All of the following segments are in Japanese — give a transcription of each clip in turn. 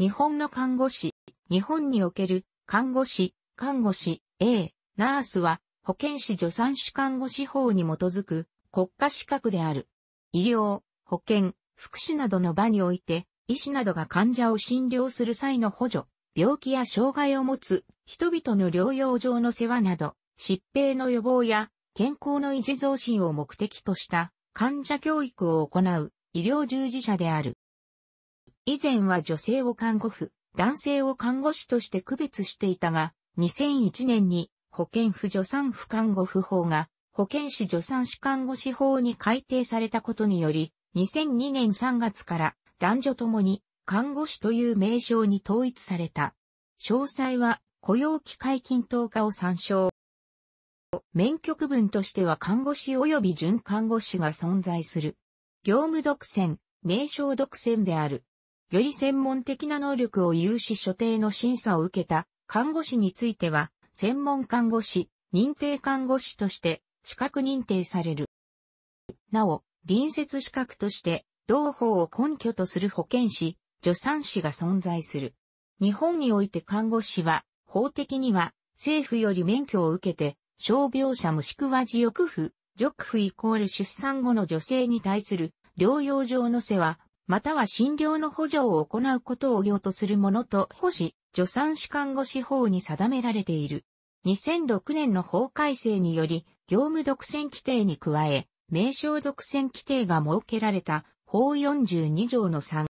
日本の看護師、日本における看護師、看護師、A、ナースは保健師助産師看護師法に基づく国家資格である。医療、保健、福祉などの場において、医師などが患者を診療する際の補助、病気や障害を持つ人々の療養上の世話など、疾病の予防や健康の維持増進を目的とした患者教育を行う医療従事者である。以前は女性を看護婦、男性を看護師として区別していたが、2001年に保健婦助産婦看護婦法が保健師助産師看護師法に改定されたことにより、2002年3月から男女ともに看護師という名称に統一された。詳細は雇用機会均等化を参照。免許区分としては看護師及び準看護師が存在する。業務独占、名称独占である。より専門的な能力を有し所定の審査を受けた看護師については、専門看護師、認定看護師として資格認定される。なお、隣接資格として、同法を根拠とする保健師、助産師が存在する。日本において看護師は、法的には、政府より免許を受けて、傷病者もしくは自欲婦、辱婦イコール出産後の女性に対する療養上の世話または診療の補助を行うことを業とするものと保守、助産師看護師法に定められている。2006年の法改正により、業務独占規定に加え、名称独占規定が設けられた法42条の3。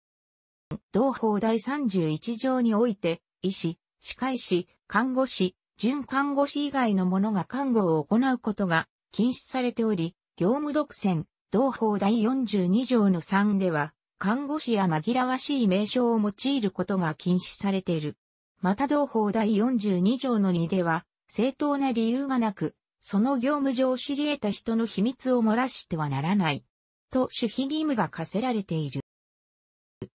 同法第31条において、医師、歯科医師、看護師、準看護師以外の者が看護を行うことが禁止されており、業務独占、同法第42条の3では、看護師や紛らわしい名称を用いることが禁止されている。また同法第42条の2では、正当な理由がなく、その業務上知り得た人の秘密を漏らしてはならない。と守秘義務が課せられている。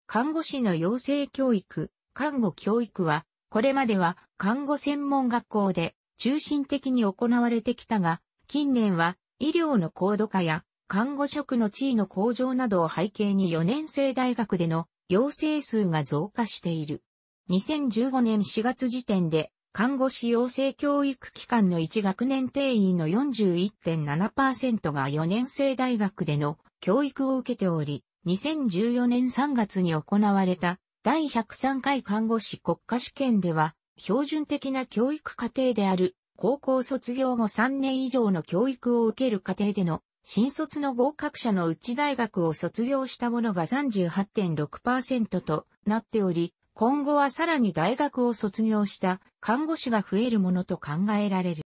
看護師の養成教育、看護教育は、これまでは看護専門学校で中心的に行われてきたが、近年は医療の高度化や看護職の地位の向上などを背景に4年生大学での陽性数が増加している。2015年4月時点で、看護師養成教育機関の1学年定員の41.7%が4年生大学での教育を受けており、2014年3月に行われた第103回看護師国家試験では、標準的な教育課程である高校卒業後3年以上の教育を受ける過程での新卒の合格者のうち大学を卒業した者が38.6%となっており、今後はさらに大学を卒業した看護師が増えるものと考えられる。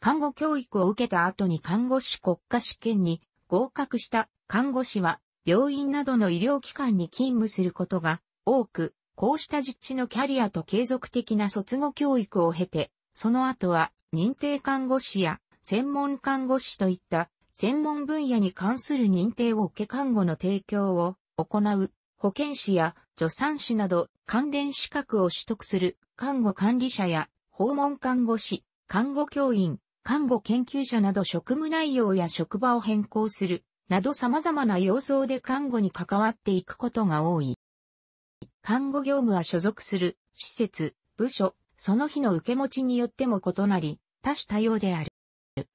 看護教育を受けた後に看護師国家試験に合格した看護師は病院などの医療機関に勤務することが多く、こうした実地のキャリアと継続的な卒後教育を経て、その後は認定看護師や専門看護師といった専門分野に関する認定を受け看護の提供を行う、保健師や助産師など関連資格を取得する看護管理者や訪問看護師、看護教員、看護研究者など職務内容や職場を変更するなど様々な様相で看護に関わっていくことが多い。看護業務は所属する施設、部署、その日の受け持ちによっても異なり、多種多様である。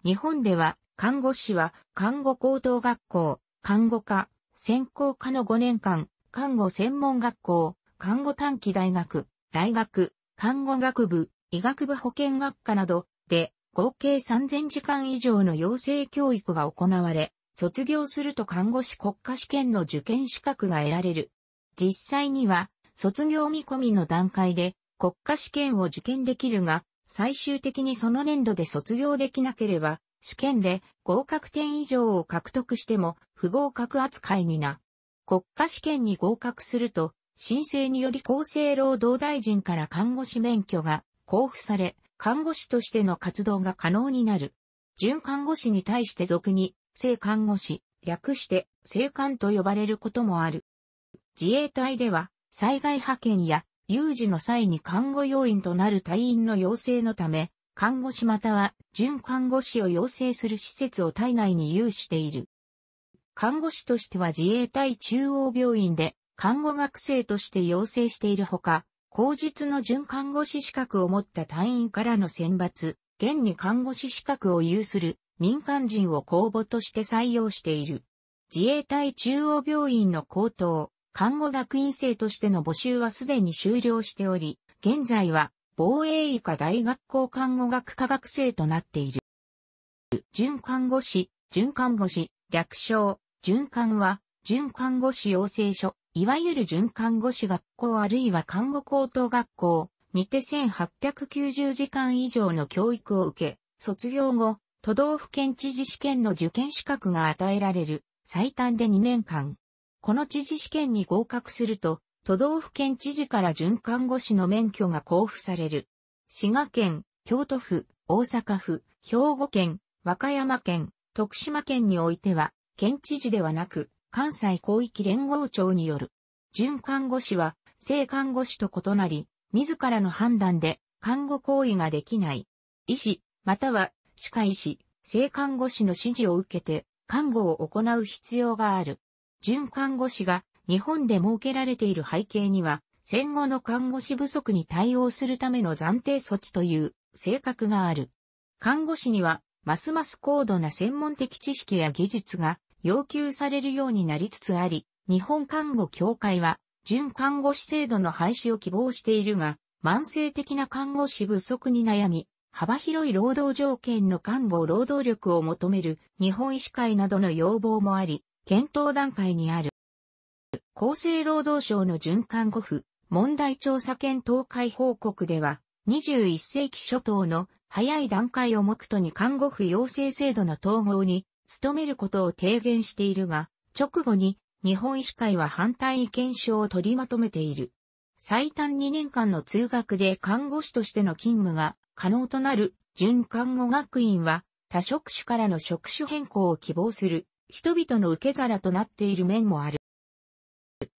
日本では看護師は、看護高等学校、看護科、専攻科の5年間、看護専門学校、看護短期大学、大学、看護学部、医学部保健学科などで合計3000時間以上の養成教育が行われ、卒業すると看護師国家試験の受験資格が得られる。実際には、卒業見込みの段階で国家試験を受験できるが、最終的にその年度で卒業できなければ、試験で合格点以上を獲得しても不合格扱いにな。国家試験に合格すると、申請により厚生労働大臣から看護師免許が交付され、看護師としての活動が可能になる。準看護師に対して俗に、正看護師、略して正看と呼ばれることもある。自衛隊では、災害派遣や有事の際に看護要員となる隊員の要請のため、看護師または準看護師を養成する施設を体内に有している。看護師としては自衛隊中央病院で看護学生として養成しているほか、後述の準看護師資格を持った隊員からの選抜、現に看護師資格を有する民間人を公募として採用している。自衛隊中央病院の高等、看護学院生としての募集はすでに終了しており、現在は防衛医科大学校看護学科学生となっている。準看護師、準看護師、略称、準看は、準看護師養成所、いわゆる準看護師学校あるいは看護高等学校にて1890時間以上の教育を受け、卒業後、都道府県知事試験の受験資格が与えられる、最短で2年間。この知事試験に合格すると、都道府県知事から准看護師の免許が交付される。滋賀県、京都府、大阪府、兵庫県、和歌山県、徳島県においては、県知事ではなく、関西広域連合庁による。準看護師は、性看護師と異なり、自らの判断で、看護行為ができない。医師、または、歯科医師、性看護師の指示を受けて、看護を行う必要がある。準看護師が日本で設けられている背景には、戦後の看護師不足に対応するための暫定措置という性格がある。看護師には、ますます高度な専門的知識や技術が要求されるようになりつつあり、日本看護協会は、準看護師制度の廃止を希望しているが、慢性的な看護師不足に悩み、幅広い労働条件の看護労働力を求める日本医師会などの要望もあり、検討段階にある。厚生労働省の循環護府問題調査検討会報告では、21世紀初頭の早い段階を目途に看護婦養成制度の統合に努めることを提言しているが、直後に日本医師会は反対意見書を取りまとめている。最短2年間の通学で看護師としての勤務が可能となる準看護学院は多職種からの職種変更を希望する人々の受け皿となっている面もある。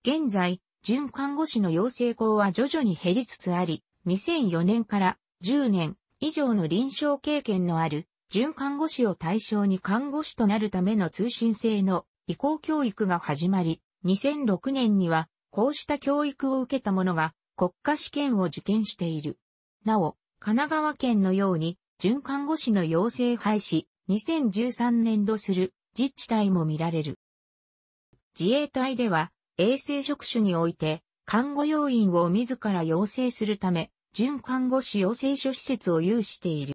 現在、準看護師の養成校は徐々に減りつつあり、2004年から10年以上の臨床経験のある準看護師を対象に看護師となるための通信制の移行教育が始まり、2006年にはこうした教育を受けた者が国家試験を受験している。なお、神奈川県のように準看護師の養成廃止、2013年度する自治体も見られる。自衛隊では衛生職種において、看護要員を自ら養成するため、準看護師養成所施設を有している。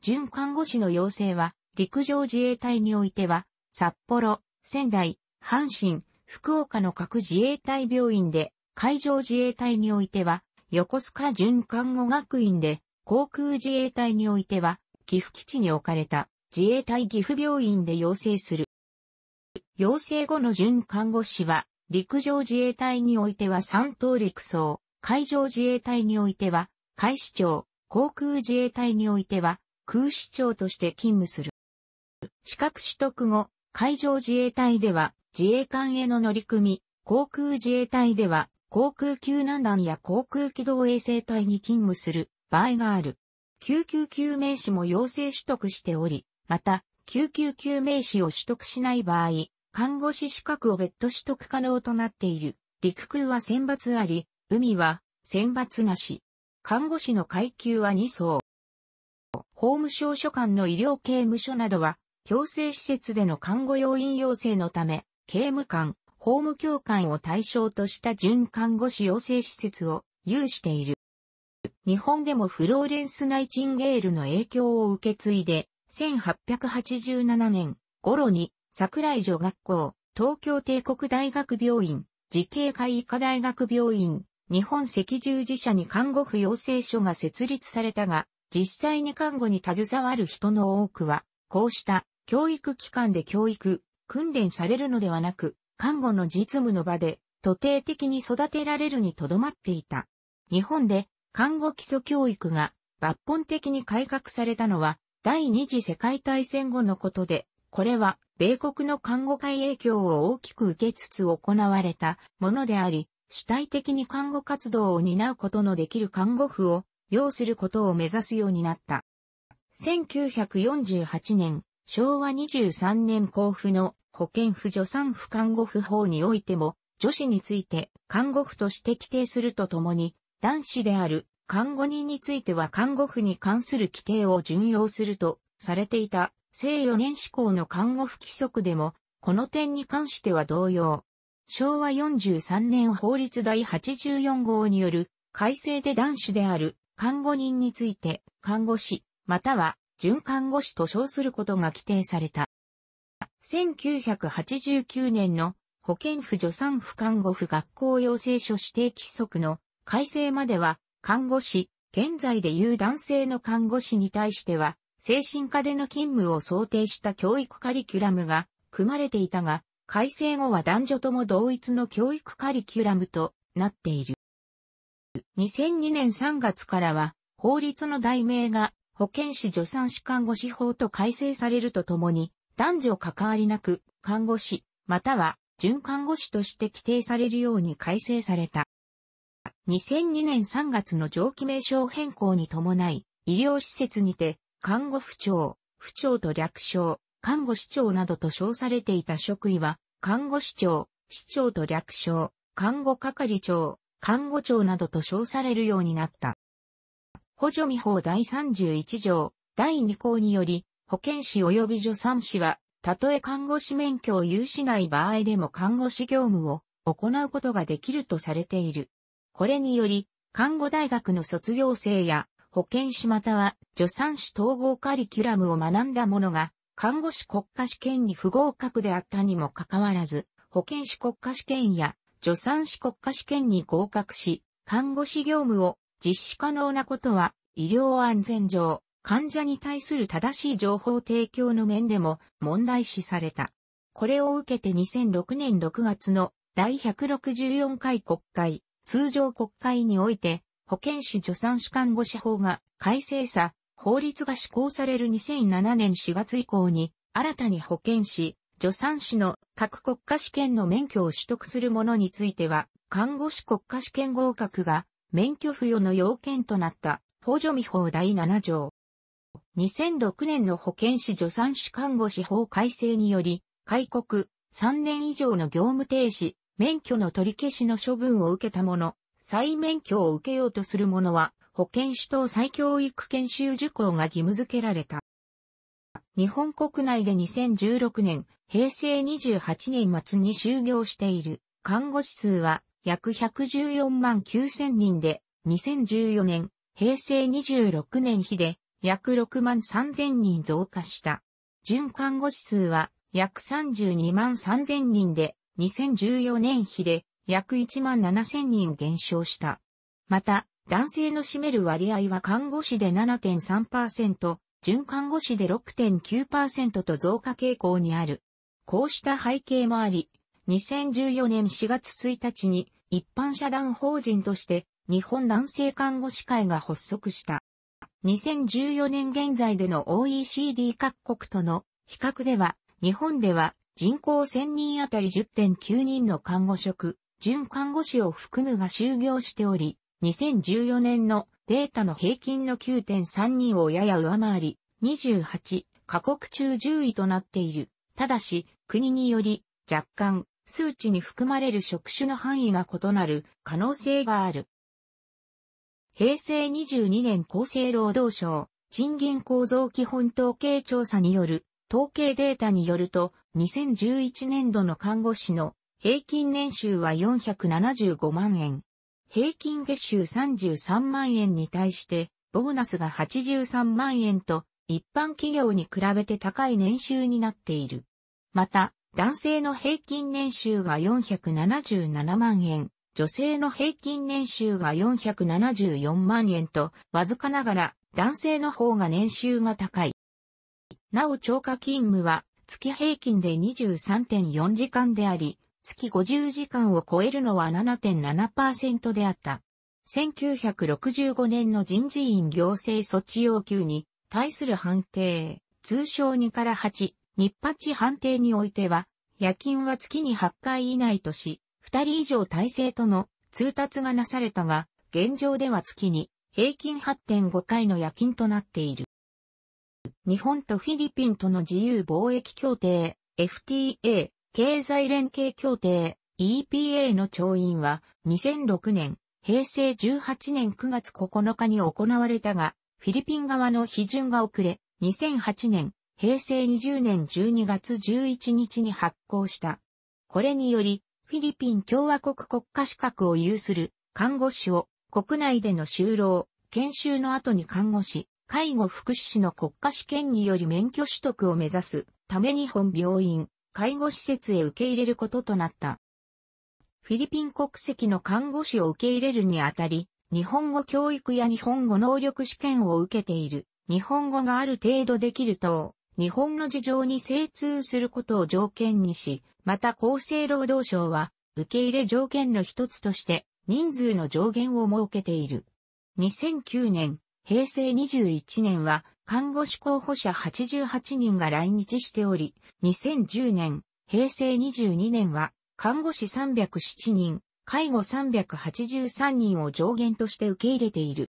準看護師の養成は、陸上自衛隊においては、札幌、仙台、阪神、福岡の各自衛隊病院で、海上自衛隊においては、横須賀準看護学院で、航空自衛隊においては、岐阜基地に置かれた自衛隊岐阜病院で要請する。要請後の準看護師は、陸上自衛隊においては三等陸曹、海上自衛隊においては、海市長、航空自衛隊においては、空市長として勤務する。資格取得後、海上自衛隊では、自衛艦への乗組、航空自衛隊では、航空救難団や航空機動衛生隊に勤務する場合がある。救急救命士も要請取得しており、また、救急救命士を取得しない場合、看護師資格を別途取得可能となっている。陸空は選抜あり、海は選抜なし。看護師の階級は2層。法務省所管の医療刑務所などは、強制施設での看護要員要請のため、刑務官、法務教官を対象とした準看護師要請施設を有している。日本でもフローレンス・ナイチンゲールの影響を受け継いで、1887年頃に桜井女学校、東京帝国大学病院、慈恵会医科大学病院、日本赤十字社に看護婦養成所が設立されたが、実際に看護に携わる人の多くは、こうした教育機関で教育、訓練されるのではなく、看護の実務の場で、徒弟的に育てられるにとどまっていた。日本で看護基礎教育が抜本的に改革されたのは第二次世界大戦後のことで、これは米国の看護界影響を大きく受けつつ行われたものであり、主体的に看護活動を担うことのできる看護婦を要することを目指すようになった。1948年、昭和23年交付の保健婦助産婦看護婦法においても、女子について看護婦として規定するとともに、男子である看護人については看護婦に関する規定を準用するとされていた生4年施行の看護婦規則でも、この点に関しては同様。昭和43年法律第84号による改正で男子である看護人について看護師または準看護師と称することが規定された。1989年の保健婦助産婦看護婦学校養成所指定規則の改正までは看護師、現在でいう男性の看護師に対しては精神科での勤務を想定した教育カリキュラムが組まれていたが、改正後は男女とも同一の教育カリキュラムとなっている。2002年3月からは、法律の題名が保健師助産師看護師法と改正されるとともに、男女関わりなく、看護師、または、準看護師として規定されるように改正された。2002年3月の上記名称変更に伴い、医療施設にて、看護府長、府長と略称、看護市長などと称されていた職位は、看護市長、市長と略称、看護係長、看護長などと称されるようになった。補助見法第31条、第2項により、保健師及び助産師は、たとえ看護師免許を有しない場合でも看護師業務を行うことができるとされている。これにより、看護大学の卒業生や保健師または助産師統合カリキュラムを学んだ者が、看護師国家試験に不合格であったにもかかわらず、保健師国家試験や助産師国家試験に合格し、看護師業務を実施可能なことは、医療安全上、患者に対する正しい情報提供の面でも問題視された。これを受けて2006年6月の第164回国会、通常国会において、保健師助産師看護師法が改正さ、法律が施行される2007年4月以降に、新たに保健師、助産師の各国家試験の免許を取得する者については、看護師国家試験合格が免許付与の要件となった法助見法第7条。2006年の保健師助産師看護師法改正により、開国3年以上の業務停止、免許の取り消しの処分を受けた者、再免許を受けようとする者は、保健師等再教育研修受講が義務付けられた。日本国内で2016年、平成28年末に就業している看護師数は約114万9000人で、2014年、平成26年比で約6万3000人増加した。準看護師数は約32万3000人で、2014年比で約1万7千人減少した。また、男性の占める割合は看護師で7.3%、準看護師で6.9%と増加傾向にある。こうした背景もあり、2014年4月1日に一般社団法人として日本男性看護師会が発足した。2014年現在での OECD 各国との比較では、日本では人口1000人あたり10.9人の看護職、準看護師を含むが就業しており、2014年のデータの平均の9.3人をやや上回り、28カ国中10位となっている。ただし、国により若干数値に含まれる職種の範囲が異なる可能性がある。平成22年厚生労働省賃金構造基本統計調査による統計データによると2011年度の看護師の平均年収は475万円。平均月収33万円に対して、ボーナスが83万円と、一般企業に比べて高い年収になっている。また、男性の平均年収が477万円、女性の平均年収が474万円と、わずかながら男性の方が年収が高い。なお超過勤務は月平均で23.4時間であり、月50時間を超えるのは7.7%であった。1965年の人事院行政措置要求に対する判定、通称2から8、日八判定においては、夜勤は月に8回以内とし、2人以上体制との通達がなされたが、現状では月に平均8.5回の夜勤となっている。日本とフィリピンとの自由貿易協定 FTA 経済連携協定 EPA の調印は2006年、平成18年9月9日に行われたが、フィリピン側の批准が遅れ、2008年、平成20年12月11日に発行した。これにより、フィリピン共和国国家資格を有する看護師を国内での就労、研修の後に看護師、介護福祉士の国家試験により免許取得を目指すために本病院、介護施設へ受け入れることとなった。フィリピン国籍の看護師を受け入れるにあたり、日本語教育や日本語能力試験を受けている、日本語がある程度できると、日本の事情に精通することを条件にし、また厚生労働省は、受け入れ条件の一つとして、人数の上限を設けている。2009年、平成21年は、看護師候補者88人が来日しており、2010年、平成22年は、看護師307人、介護383人を上限として受け入れている。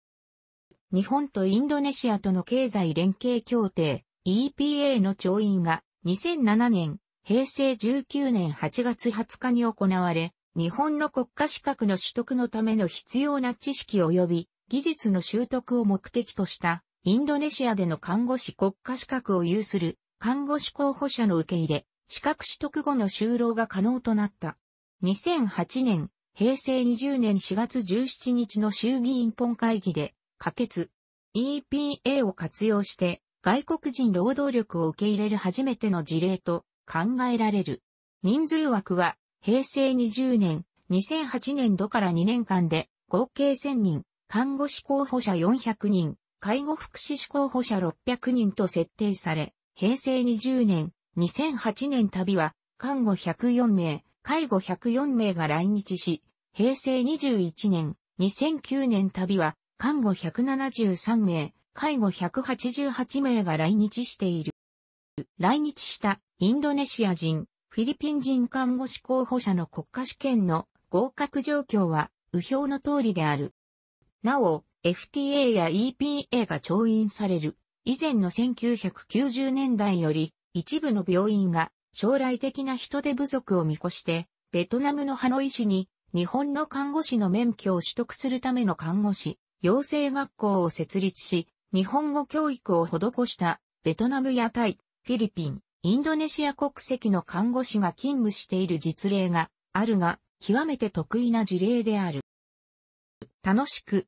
日本とインドネシアとの経済連携協定 EPA の調印が2007年、平成19年8月20日に行われ、日本の国家資格の取得のための必要な知識及び技術の習得を目的としたインドネシアでの看護師国家資格を有する看護師候補者の受け入れ、資格取得後の就労が可能となった。2008年、平成20年4月17日の衆議院本会議で、可決。EPA を活用して、外国人労働力を受け入れる初めての事例と考えられる。人数枠は、平成20年、2008年度から2年間で、合計1000人、看護師候補者400人、介護福祉士候補者600人と設定され、平成20年、2008年旅は、看護104名、介護104名が来日し、平成21年、2009年旅は、看護173名、介護188名が来日している。来日したインドネシア人、フィリピン人看護師候補者の国家試験の合格状況は、右表の通りである。なお、FTA や EPA が調印される。以前の1990年代より、一部の病院が将来的な人手不足を見越して、ベトナムのハノイ市に日本の看護師の免許を取得するための看護師、養成学校を設立し、日本語教育を施したベトナムやタイ、フィリピン、インドネシア国籍の看護師が勤務している実例があるが、極めて得意な事例である。楽しく、